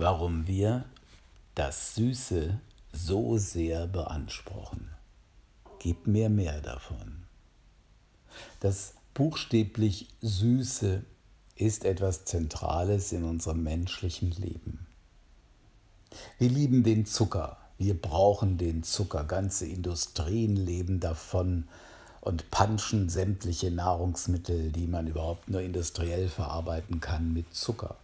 warum wir das Süße so sehr beanspruchen. Gib mir mehr davon. Das buchstäblich Süße ist etwas Zentrales in unserem menschlichen Leben. Wir lieben den Zucker, wir brauchen den Zucker, ganze Industrien leben davon und panschen sämtliche Nahrungsmittel, die man überhaupt nur industriell verarbeiten kann, mit Zucker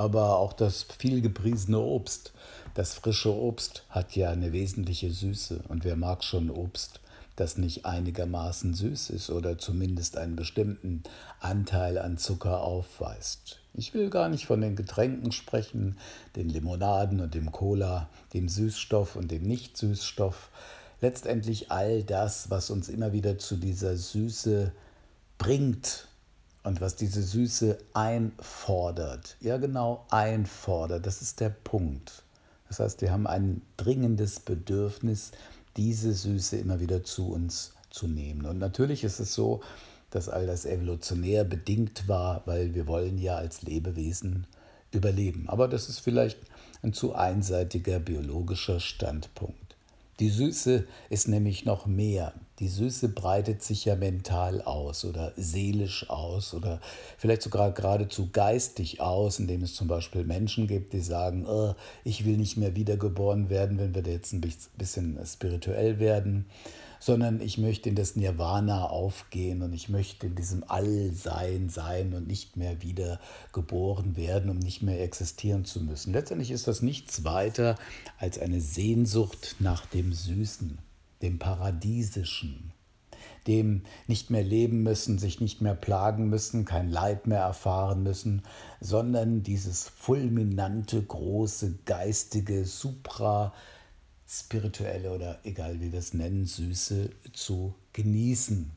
aber auch das viel gepriesene Obst. Das frische Obst hat ja eine wesentliche Süße und wer mag schon Obst, das nicht einigermaßen süß ist oder zumindest einen bestimmten Anteil an Zucker aufweist. Ich will gar nicht von den Getränken sprechen, den Limonaden und dem Cola, dem Süßstoff und dem Nicht-Süßstoff. Letztendlich all das, was uns immer wieder zu dieser Süße bringt, und was diese Süße einfordert, ja genau einfordert, das ist der Punkt. Das heißt, wir haben ein dringendes Bedürfnis, diese Süße immer wieder zu uns zu nehmen. Und natürlich ist es so, dass all das evolutionär bedingt war, weil wir wollen ja als Lebewesen überleben. Aber das ist vielleicht ein zu einseitiger biologischer Standpunkt. Die Süße ist nämlich noch mehr. Die Süße breitet sich ja mental aus oder seelisch aus oder vielleicht sogar geradezu geistig aus, indem es zum Beispiel Menschen gibt, die sagen, oh, ich will nicht mehr wiedergeboren werden, wenn wir jetzt ein bisschen spirituell werden, sondern ich möchte in das Nirvana aufgehen und ich möchte in diesem Allsein sein und nicht mehr wiedergeboren werden, um nicht mehr existieren zu müssen. Letztendlich ist das nichts weiter als eine Sehnsucht nach dem Süßen dem Paradiesischen, dem nicht mehr leben müssen, sich nicht mehr plagen müssen, kein Leid mehr erfahren müssen, sondern dieses fulminante, große, geistige, supra spirituelle oder egal wie wir es nennen, Süße zu genießen,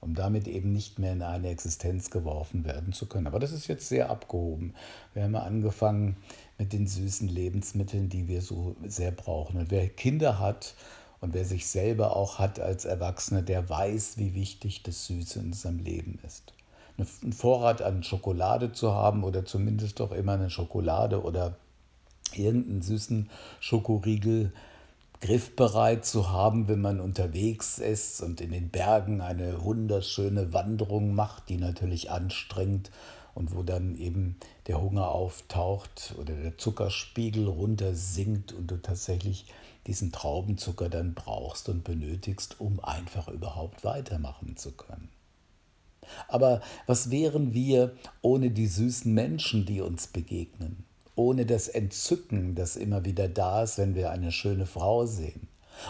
um damit eben nicht mehr in eine Existenz geworfen werden zu können. Aber das ist jetzt sehr abgehoben. Wir haben angefangen mit den süßen Lebensmitteln, die wir so sehr brauchen. Und wer Kinder hat, und wer sich selber auch hat als Erwachsener, der weiß, wie wichtig das Süße in seinem Leben ist. Ein Vorrat an Schokolade zu haben oder zumindest doch immer eine Schokolade oder irgendeinen süßen Schokoriegel griffbereit zu haben, wenn man unterwegs ist und in den Bergen eine wunderschöne Wanderung macht, die natürlich anstrengend und wo dann eben der Hunger auftaucht oder der Zuckerspiegel runter sinkt und du tatsächlich diesen Traubenzucker dann brauchst und benötigst, um einfach überhaupt weitermachen zu können. Aber was wären wir ohne die süßen Menschen, die uns begegnen? Ohne das Entzücken, das immer wieder da ist, wenn wir eine schöne Frau sehen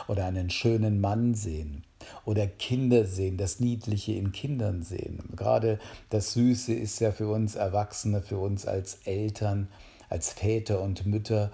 oder einen schönen Mann sehen oder Kinder sehen, das Niedliche in Kindern sehen. Gerade das Süße ist ja für uns Erwachsene, für uns als Eltern, als Väter und Mütter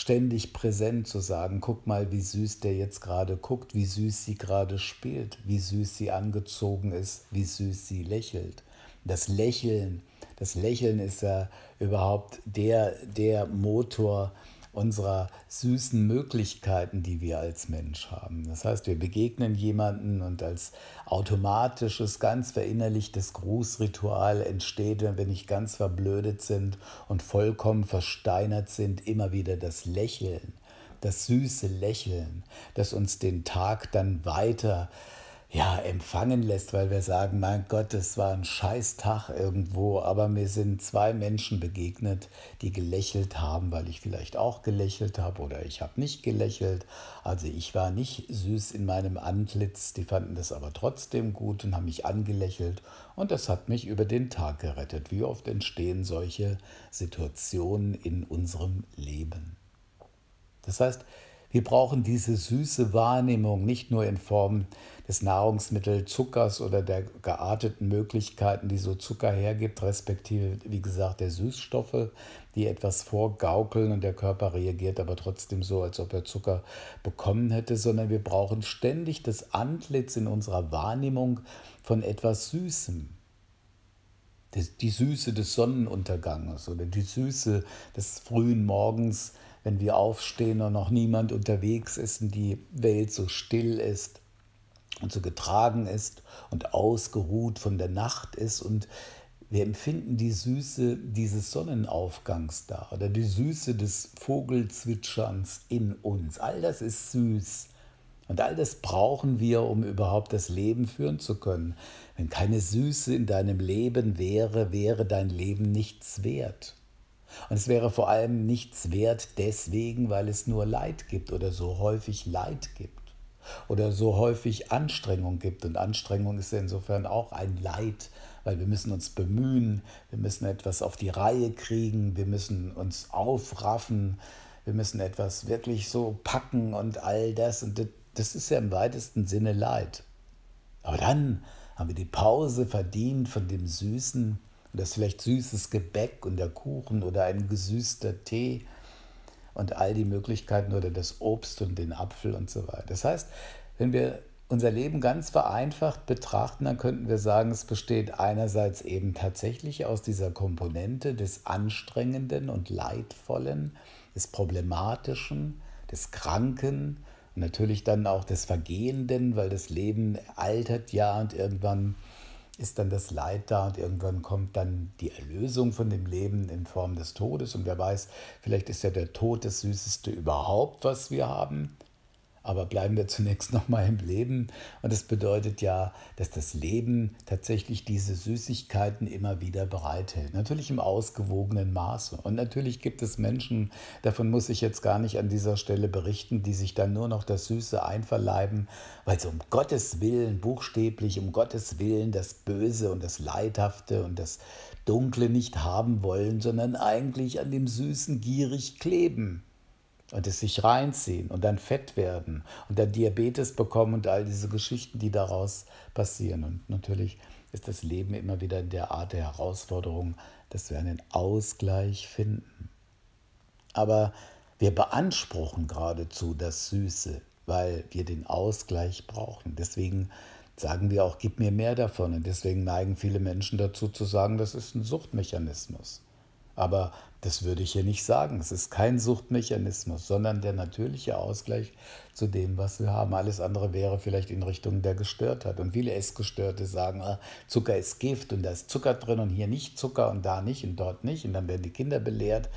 ständig präsent zu sagen, guck mal, wie süß der jetzt gerade guckt, wie süß sie gerade spielt, wie süß sie angezogen ist, wie süß sie lächelt. Das Lächeln, das Lächeln ist ja überhaupt der, der Motor, äh, unserer süßen Möglichkeiten, die wir als Mensch haben. Das heißt, wir begegnen jemanden und als automatisches, ganz verinnerlichtes Grußritual entsteht, wenn wir nicht ganz verblödet sind und vollkommen versteinert sind, immer wieder das Lächeln, das süße Lächeln, das uns den Tag dann weiter äh, ja, empfangen lässt, weil wir sagen, mein Gott, es war ein Scheißtag irgendwo, aber mir sind zwei Menschen begegnet, die gelächelt haben, weil ich vielleicht auch gelächelt habe oder ich habe nicht gelächelt. Also ich war nicht süß in meinem Antlitz, die fanden das aber trotzdem gut und haben mich angelächelt und das hat mich über den Tag gerettet. Wie oft entstehen solche Situationen in unserem Leben? Das heißt, wir brauchen diese süße Wahrnehmung nicht nur in Form des Nahrungsmittelzuckers oder der gearteten Möglichkeiten, die so Zucker hergibt, respektive, wie gesagt, der Süßstoffe, die etwas vorgaukeln und der Körper reagiert aber trotzdem so, als ob er Zucker bekommen hätte, sondern wir brauchen ständig das Antlitz in unserer Wahrnehmung von etwas Süßem die Süße des Sonnenunterganges oder die Süße des frühen Morgens wenn wir aufstehen und noch niemand unterwegs ist und die Welt so still ist und so getragen ist und ausgeruht von der Nacht ist und wir empfinden die Süße dieses Sonnenaufgangs da oder die Süße des Vogelzwitscherns in uns. All das ist süß. Und all das brauchen wir, um überhaupt das Leben führen zu können. Wenn keine Süße in deinem Leben wäre, wäre dein Leben nichts wert. Und es wäre vor allem nichts wert deswegen, weil es nur Leid gibt oder so häufig Leid gibt oder so häufig Anstrengung gibt. Und Anstrengung ist ja insofern auch ein Leid, weil wir müssen uns bemühen, wir müssen etwas auf die Reihe kriegen, wir müssen uns aufraffen, wir müssen etwas wirklich so packen und all das. Und das ist ja im weitesten Sinne Leid. Aber dann haben wir die Pause verdient von dem Süßen, und das vielleicht süßes Gebäck und der Kuchen oder ein gesüßter Tee und all die Möglichkeiten oder das Obst und den Apfel und so weiter. Das heißt, wenn wir unser Leben ganz vereinfacht betrachten, dann könnten wir sagen, es besteht einerseits eben tatsächlich aus dieser Komponente des Anstrengenden und Leidvollen, des Problematischen, des Kranken und natürlich dann auch des Vergehenden, weil das Leben altert ja und irgendwann ist dann das Leid da und irgendwann kommt dann die Erlösung von dem Leben in Form des Todes. Und wer weiß, vielleicht ist ja der Tod das Süßeste überhaupt, was wir haben. Aber bleiben wir zunächst nochmal im Leben. Und das bedeutet ja, dass das Leben tatsächlich diese Süßigkeiten immer wieder bereithält. Natürlich im ausgewogenen Maße. Und natürlich gibt es Menschen, davon muss ich jetzt gar nicht an dieser Stelle berichten, die sich dann nur noch das Süße einverleiben, weil sie um Gottes Willen, buchstäblich um Gottes Willen, das Böse und das Leidhafte und das Dunkle nicht haben wollen, sondern eigentlich an dem Süßen gierig kleben und es sich reinziehen und dann fett werden und dann Diabetes bekommen und all diese Geschichten, die daraus passieren. Und natürlich ist das Leben immer wieder in der Art der Herausforderung, dass wir einen Ausgleich finden. Aber wir beanspruchen geradezu das Süße, weil wir den Ausgleich brauchen. Deswegen sagen wir auch, gib mir mehr davon. Und deswegen neigen viele Menschen dazu zu sagen, das ist ein Suchtmechanismus. Aber das würde ich hier nicht sagen. Es ist kein Suchtmechanismus, sondern der natürliche Ausgleich zu dem, was wir haben. Alles andere wäre vielleicht in Richtung der Gestörtheit. Und viele Essgestörte sagen, ah, Zucker ist Gift und da ist Zucker drin und hier nicht Zucker und da nicht und dort nicht. Und dann werden die Kinder belehrt.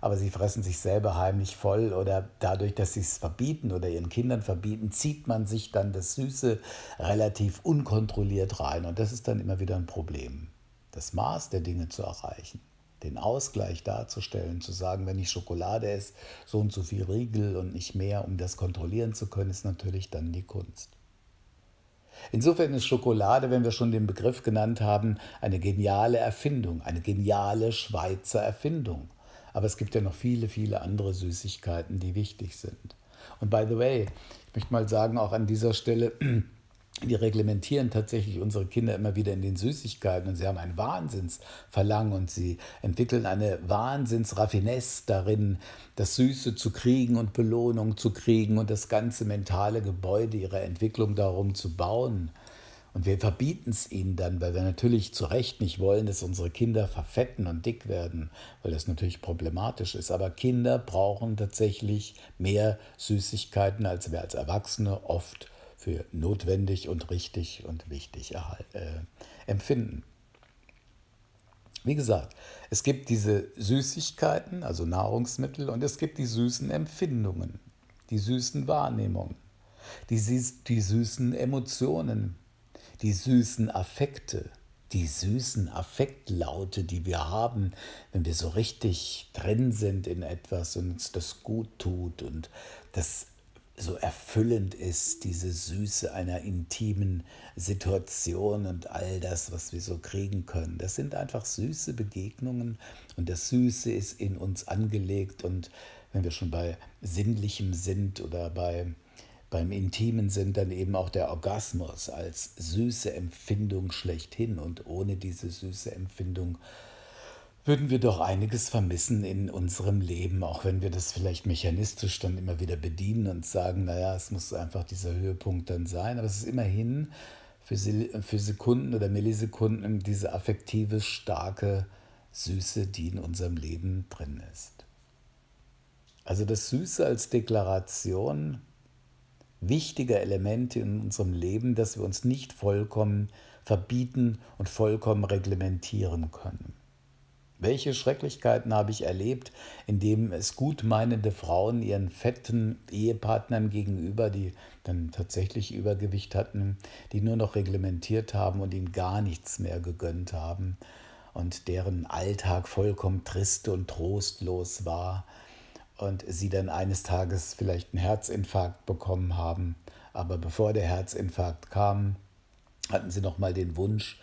Aber sie fressen sich selber heimlich voll oder dadurch, dass sie es verbieten oder ihren Kindern verbieten, zieht man sich dann das Süße relativ unkontrolliert rein. Und das ist dann immer wieder ein Problem, das Maß der Dinge zu erreichen den Ausgleich darzustellen, zu sagen, wenn ich Schokolade esse, so und so viel Riegel und nicht mehr, um das kontrollieren zu können, ist natürlich dann die Kunst. Insofern ist Schokolade, wenn wir schon den Begriff genannt haben, eine geniale Erfindung, eine geniale Schweizer Erfindung. Aber es gibt ja noch viele, viele andere Süßigkeiten, die wichtig sind. Und by the way, ich möchte mal sagen, auch an dieser Stelle, wir reglementieren tatsächlich unsere Kinder immer wieder in den Süßigkeiten und sie haben ein Wahnsinnsverlangen und sie entwickeln eine Wahnsinnsraffinesse darin, das Süße zu kriegen und Belohnung zu kriegen und das ganze mentale Gebäude ihrer Entwicklung darum zu bauen. Und wir verbieten es ihnen dann, weil wir natürlich zu Recht nicht wollen, dass unsere Kinder verfetten und dick werden, weil das natürlich problematisch ist. Aber Kinder brauchen tatsächlich mehr Süßigkeiten, als wir als Erwachsene oft brauchen für notwendig und richtig und wichtig äh, empfinden. Wie gesagt, es gibt diese Süßigkeiten, also Nahrungsmittel, und es gibt die süßen Empfindungen, die süßen Wahrnehmungen, die, die süßen Emotionen, die süßen Affekte, die süßen Affektlaute, die wir haben, wenn wir so richtig drin sind in etwas und uns das gut tut und das so erfüllend ist, diese Süße einer intimen Situation und all das, was wir so kriegen können. Das sind einfach süße Begegnungen und das Süße ist in uns angelegt und wenn wir schon bei Sinnlichem sind oder bei, beim Intimen sind, dann eben auch der Orgasmus als süße Empfindung schlechthin und ohne diese süße Empfindung äh, würden wir doch einiges vermissen in unserem Leben, auch wenn wir das vielleicht mechanistisch dann immer wieder bedienen und sagen, naja, es muss einfach dieser Höhepunkt dann sein, aber es ist immerhin für, für Sekunden oder Millisekunden diese affektive, starke Süße, die in unserem Leben drin ist. Also das Süße als Deklaration wichtiger Elemente in unserem Leben, dass wir uns nicht vollkommen verbieten und vollkommen reglementieren können. Welche Schrecklichkeiten habe ich erlebt, indem es gutmeinende Frauen ihren fetten Ehepartnern gegenüber, die dann tatsächlich Übergewicht hatten, die nur noch reglementiert haben und ihnen gar nichts mehr gegönnt haben und deren Alltag vollkommen trist und trostlos war und sie dann eines Tages vielleicht einen Herzinfarkt bekommen haben. Aber bevor der Herzinfarkt kam, hatten sie noch mal den Wunsch,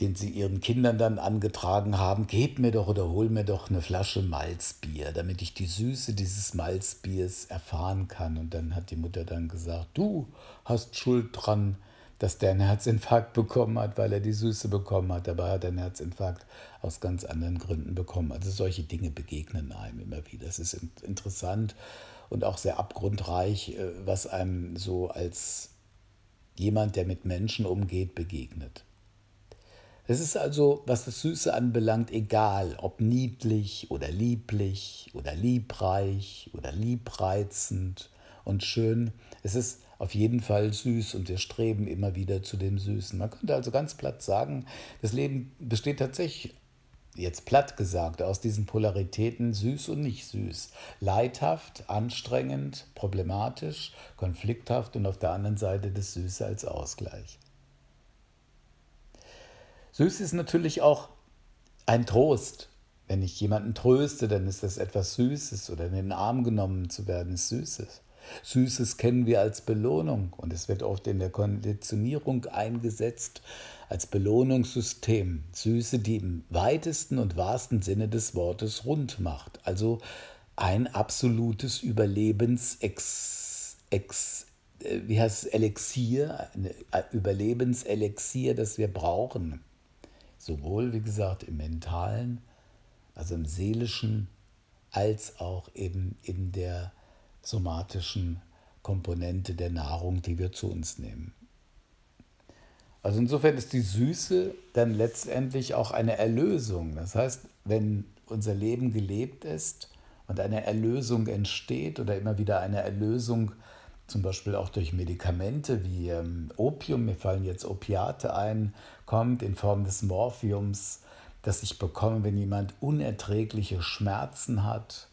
den sie ihren Kindern dann angetragen haben, gib mir doch oder hol mir doch eine Flasche Malzbier, damit ich die Süße dieses Malzbiers erfahren kann. Und dann hat die Mutter dann gesagt, du hast Schuld dran, dass der einen Herzinfarkt bekommen hat, weil er die Süße bekommen hat. Dabei hat er einen Herzinfarkt aus ganz anderen Gründen bekommen. Also solche Dinge begegnen einem immer wieder. Das ist interessant und auch sehr abgrundreich, äh, was einem so als jemand, der mit Menschen umgeht, begegnet. Es ist also, was das Süße anbelangt, egal, ob niedlich oder lieblich oder liebreich oder liebreizend und schön. Es ist auf jeden Fall süß und wir streben immer wieder zu dem Süßen. Man könnte also ganz platt sagen, das Leben besteht tatsächlich, jetzt platt gesagt, aus diesen Polaritäten süß und nicht süß, leidhaft, anstrengend, problematisch, konflikthaft und auf der anderen Seite das Süße als Ausgleich. Süß ist natürlich auch ein Trost. Wenn ich jemanden tröste, dann ist das etwas Süßes oder in den Arm genommen zu werden, ist Süßes. Süßes kennen wir als Belohnung und es wird oft in der Konditionierung eingesetzt als Belohnungssystem. Süße, die im weitesten und wahrsten Sinne des Wortes rund macht. Also ein absolutes Überlebensex. Ex, äh, wie heißt es, Elixier, ein äh, Überlebenselixier, das wir brauchen. Sowohl, wie gesagt, im mentalen, also im seelischen, als auch eben in der somatischen Komponente der Nahrung, die wir zu uns nehmen. Also insofern ist die Süße dann letztendlich auch eine Erlösung. Das heißt, wenn unser Leben gelebt ist und eine Erlösung entsteht oder immer wieder eine Erlösung entsteht, zum Beispiel auch durch Medikamente wie ähm, Opium, mir fallen jetzt Opiate ein, kommt in Form des Morphiums, das ich bekomme, wenn jemand unerträgliche Schmerzen hat.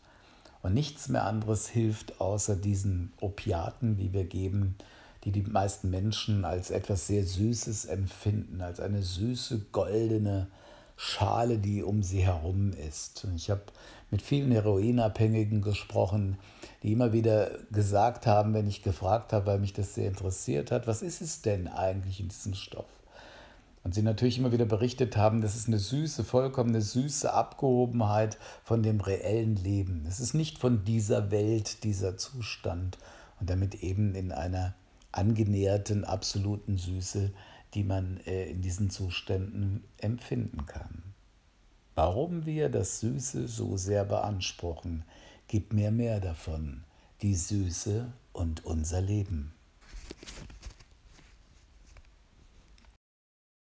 Und nichts mehr anderes hilft außer diesen Opiaten, die wir geben, die die meisten Menschen als etwas sehr Süßes empfinden, als eine süße, goldene, äh, Schale, die um sie herum ist. Und ich habe mit vielen Heroinabhängigen gesprochen, die immer wieder gesagt haben, wenn ich gefragt habe, weil mich das sehr interessiert hat, was ist es denn eigentlich in diesem Stoff? Und sie natürlich immer wieder berichtet haben, das ist eine süße, vollkommene süße Abgehobenheit von dem reellen Leben. Es ist nicht von dieser Welt, dieser Zustand und damit eben in einer angenäherten, absoluten Süße die man äh, in diesen Zuständen empfinden kann. Warum wir das Süße so sehr beanspruchen, gibt mir mehr davon, die Süße und unser Leben.